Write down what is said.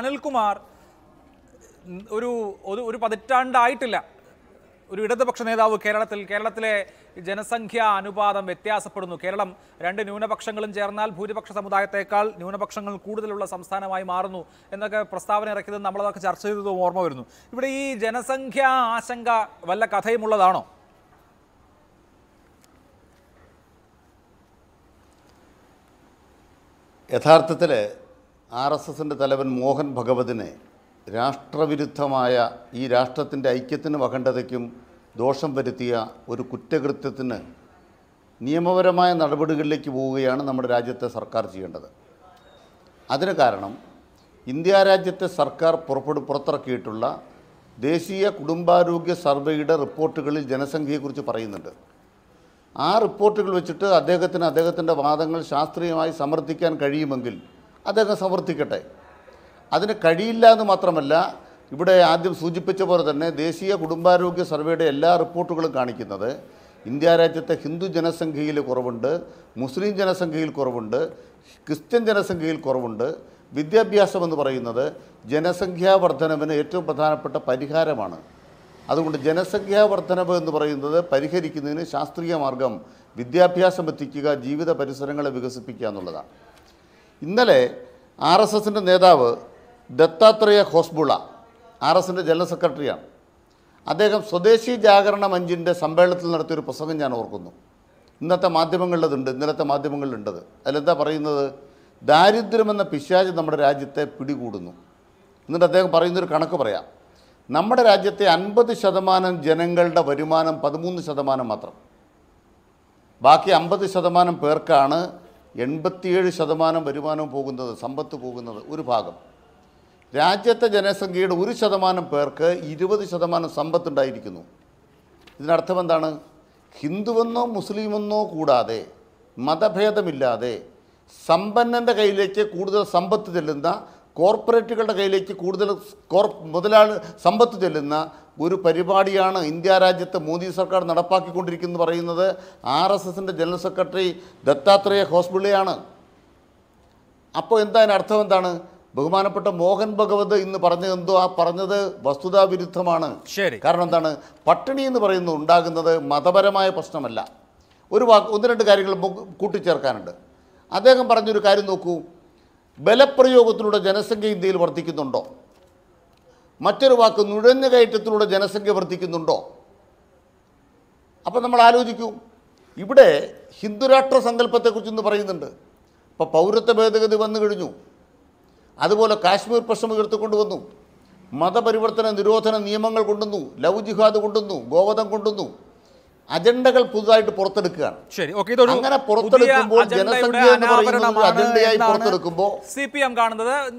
അനിൽകുമാർ ഒരു ഒരു പതിറ്റാണ്ടായിട്ടില്ല ഒരു ഇടതുപക്ഷ നേതാവ് കേരളത്തിൽ കേരളത്തിലെ ജനസംഖ്യാ അനുപാതം വ്യത്യാസപ്പെടുന്നു കേരളം രണ്ട് ന്യൂനപക്ഷങ്ങളും ചേർന്നാൽ ഭൂരിപക്ഷ സമുദായത്തേക്കാൾ ന്യൂനപക്ഷങ്ങൾ കൂടുതലുള്ള സംസ്ഥാനമായി മാറുന്നു എന്നൊക്കെ പ്രസ്താവന ഇറക്കിയത് നമ്മളതൊക്കെ ചർച്ച ചെയ്തതും ഓർമ്മ വരുന്നു ഇവിടെ ഈ ജനസംഖ്യാ ആശങ്ക വല്ല കഥയുമുള്ളതാണോ യഥാർത്ഥത്തിൽ ആർ എസ് എസിൻ്റെ തലവൻ മോഹൻ ഭഗവതിനെ രാഷ്ട്രവിരുദ്ധമായ ഈ രാഷ്ട്രത്തിൻ്റെ ഐക്യത്തിനും അഖണ്ഡതയ്ക്കും ദോഷം വരുത്തിയ ഒരു കുറ്റകൃത്യത്തിന് നിയമപരമായ നടപടികളിലേക്ക് പോവുകയാണ് നമ്മുടെ രാജ്യത്തെ സർക്കാർ ചെയ്യേണ്ടത് അതിന് കാരണം ഇന്ത്യ രാജ്യത്തെ സർക്കാർ പുറപ്പെടു പുറത്തിറക്കിയിട്ടുള്ള ദേശീയ കുടുംബാരോഗ്യ സർവേയുടെ റിപ്പോർട്ടുകളിൽ ജനസംഖ്യയെക്കുറിച്ച് പറയുന്നുണ്ട് ആ റിപ്പോർട്ടുകൾ വെച്ചിട്ട് അദ്ദേഹത്തിന് അദ്ദേഹത്തിൻ്റെ വാദങ്ങൾ ശാസ്ത്രീയമായി സമർത്ഥിക്കാൻ കഴിയുമെങ്കിൽ അദ്ദേഹം സമർത്ഥിക്കട്ടെ അതിന് കഴിയില്ല എന്ന് മാത്രമല്ല ഇവിടെ ആദ്യം സൂചിപ്പിച്ച പോലെ തന്നെ ദേശീയ കുടുംബാരോഗ്യ സർവേയുടെ എല്ലാ റിപ്പോർട്ടുകളും കാണിക്കുന്നത് ഇന്ത്യ രാജ്യത്തെ ഹിന്ദു ജനസംഖ്യയിൽ കുറവുണ്ട് മുസ്ലിം ജനസംഖ്യയിൽ കുറവുണ്ട് ക്രിസ്ത്യൻ ജനസംഖ്യയിൽ കുറവുണ്ട് വിദ്യാഭ്യാസം എന്ന് പറയുന്നത് ജനസംഖ്യാ വർധനവിന് ഏറ്റവും പ്രധാനപ്പെട്ട പരിഹാരമാണ് അതുകൊണ്ട് ജനസംഖ്യാ വർധനവ് എന്ന് പറയുന്നത് പരിഹരിക്കുന്നതിന് ശാസ്ത്രീയ മാർഗം വിദ്യാഭ്യാസം എത്തിക്കുക ജീവിത പരിസരങ്ങളെ വികസിപ്പിക്കുക എന്നുള്ളതാണ് ഇന്നലെ ആർ എസ് എസിൻ്റെ നേതാവ് ദത്താത്രേയ ഹോസ്ബുള ആർ എസിൻ്റെ ജനറൽ സെക്രട്ടറിയാണ് അദ്ദേഹം സ്വദേശി ജാഗരണ മഞ്ചിൻ്റെ സമ്മേളനത്തിൽ നടത്തിയൊരു പ്രസംഗം ഞാൻ ഓർക്കുന്നു ഇന്നത്തെ മാധ്യമങ്ങളിലതുണ്ട് ഇന്നലത്തെ മാധ്യമങ്ങളിലുണ്ടത് അതിലെന്താ പറയുന്നത് ദാരിദ്ര്യമെന്ന പിശാജ് നമ്മുടെ രാജ്യത്തെ പിടികൂടുന്നു എന്നിട്ട് അദ്ദേഹം പറയുന്നൊരു കണക്ക് പറയാം നമ്മുടെ രാജ്യത്തെ അൻപത് ശതമാനം ജനങ്ങളുടെ വരുമാനം പതിമൂന്ന് ശതമാനം മാത്രം ബാക്കി അമ്പത് ശതമാനം പേർക്കാണ് എൺപത്തിയേഴ് ശതമാനം വരുമാനം പോകുന്നത് സമ്പത്ത് പോകുന്നത് ഒരു ഭാഗം രാജ്യത്തെ ജനസംഖ്യയുടെ ഒരു ശതമാനം പേർക്ക് ഇരുപത് ശതമാനം സമ്പത്തുണ്ടായിരിക്കുന്നു ഇതിനർത്ഥം എന്താണ് ഹിന്ദുവെന്നോ മുസ്ലിമെന്നോ കൂടാതെ മതഭേദമില്ലാതെ സമ്പന്നൻ്റെ കയ്യിലേക്ക് കൂടുതൽ സമ്പത്ത് ചെല്ലുന്ന കോർപ്പറേറ്റുകളുടെ കയ്യിലേക്ക് കൂടുതൽ കോർ മുതലാണ് സമ്പത്ത് ചെല്ലുന്ന ഒരു പരിപാടിയാണ് ഇന്ത്യ രാജ്യത്ത് മോദി സർക്കാർ നടപ്പാക്കിക്കൊണ്ടിരിക്കുന്നത് പറയുന്നത് ആർ എസ് എസിൻ്റെ ജനറൽ സെക്രട്ടറി ദത്താത്രേയ ഹോസ്പിളിയാണ് അപ്പോൾ എന്താണ് അർത്ഥം എന്താണ് ബഹുമാനപ്പെട്ട മോഹൻ ഭഗവത് ഇന്ന് പറഞ്ഞത് എന്തോ ആ പറഞ്ഞത് വസ്തുതാ വിരുദ്ധമാണ് കാരണം എന്താണ് പട്ടിണി എന്ന് പറയുന്നത് ഉണ്ടാകുന്നത് മതപരമായ പ്രശ്നമല്ല ഒരു വാക്ക് ഒന്ന് രണ്ട് കാര്യങ്ങൾ കൂട്ടിച്ചേർക്കാനുണ്ട് അദ്ദേഹം പറഞ്ഞൊരു കാര്യം നോക്കൂ ബലപ്രയോഗത്തിലൂടെ ജനസംഖ്യ ഇന്ത്യയിൽ വർദ്ധിക്കുന്നുണ്ടോ മറ്റൊരു വാക്ക് കയറ്റത്തിലൂടെ ജനസംഖ്യ വർദ്ധിക്കുന്നുണ്ടോ അപ്പം നമ്മൾ ആലോചിക്കൂ ഇവിടെ ഹിന്ദുരാഷ്ട്ര സങ്കല്പത്തെക്കുറിച്ച് ഇന്ന് പറയുന്നുണ്ട് ഇപ്പോൾ പൗരത്വ ഭേദഗതി വന്നു കഴിഞ്ഞു അതുപോലെ കാശ്മീർ പ്രശ്നം ഉയർത്തിക്കൊണ്ടുവന്നു മതപരിവർത്തന നിരോധന നിയമങ്ങൾ കൊണ്ടുവന്നു ലവ് ജിഹാദ് കൊണ്ടുവന്നു ഗോവധം കൊണ്ടുവന്നു അജണ്ടകൾ പുതുതായിട്ട് പുറത്തെടുക്കുകയാണ് ശരി ഓക്കെ അങ്ങനെ പുറത്തെടുക്കുമ്പോൾ ജനസംഖ്യ അജണ്ടയായി പുറത്തെടുക്കുമ്പോൾ സി പി എം കാണുന്നത്